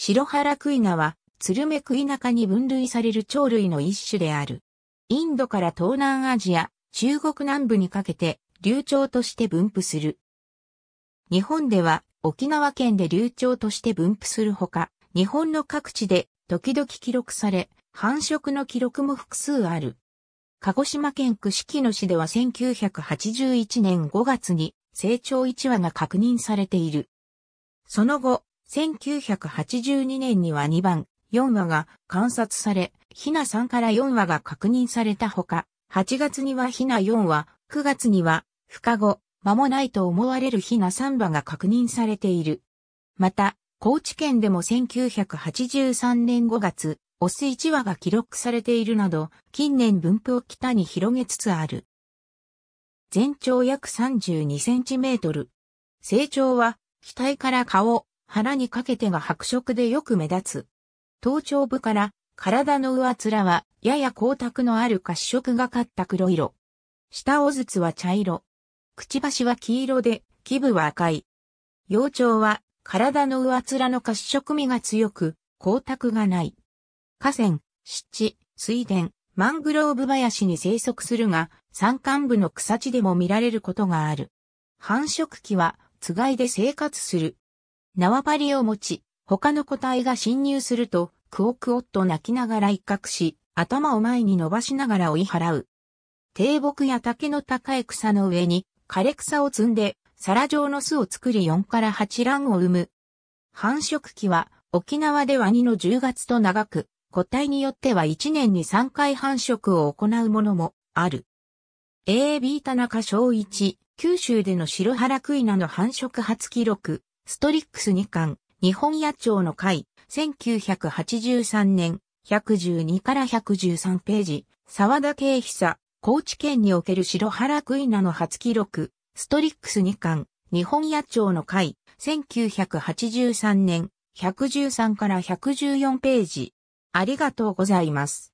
白原クイナは、ツルメクイナ科に分類される鳥類の一種である。インドから東南アジア、中国南部にかけて、流鳥として分布する。日本では、沖縄県で流鳥として分布するほか、日本の各地で、時々記録され、繁殖の記録も複数ある。鹿児島県串木野市では1981年5月に、成長1羽が確認されている。その後、1982年には2番、4羽が観察され、ヒナ3から4羽が確認されたほか、8月にはヒナ4羽、9月には、孵化後、間もないと思われるヒナ3羽が確認されている。また、高知県でも1983年5月、オス1羽が記録されているなど、近年分布を北に広げつつある。全長約32センチメートル。成長は、額から顔、腹にかけてが白色でよく目立つ。頭頂部から体の上面はやや光沢のある褐色がかった黒色。下尾筒は茶色。くちばしは黄色で、基部は赤い。幼鳥は体の上面の褐色味が強く、光沢がない。河川、湿地、水田、マングローブ林に生息するが、山間部の草地でも見られることがある。繁殖期は、つがいで生活する。縄張りを持ち、他の個体が侵入すると、クオクオッと泣きながら威嚇し、頭を前に伸ばしながら追い払う。低木や竹の高い草の上に枯れ草を積んで、皿状の巣を作り4から8卵を産む。繁殖期は沖縄では2の10月と長く、個体によっては1年に3回繁殖を行うものもある。A.B. 田中昭一、九州での白原クイナの繁殖初記録。ストリックス2巻、日本野鳥の会、1983年、112から113ページ、沢田圭久、高知県における白原クイナの初記録、ストリックス2巻、日本野鳥の会、1983年、113から114ページ。ありがとうございます。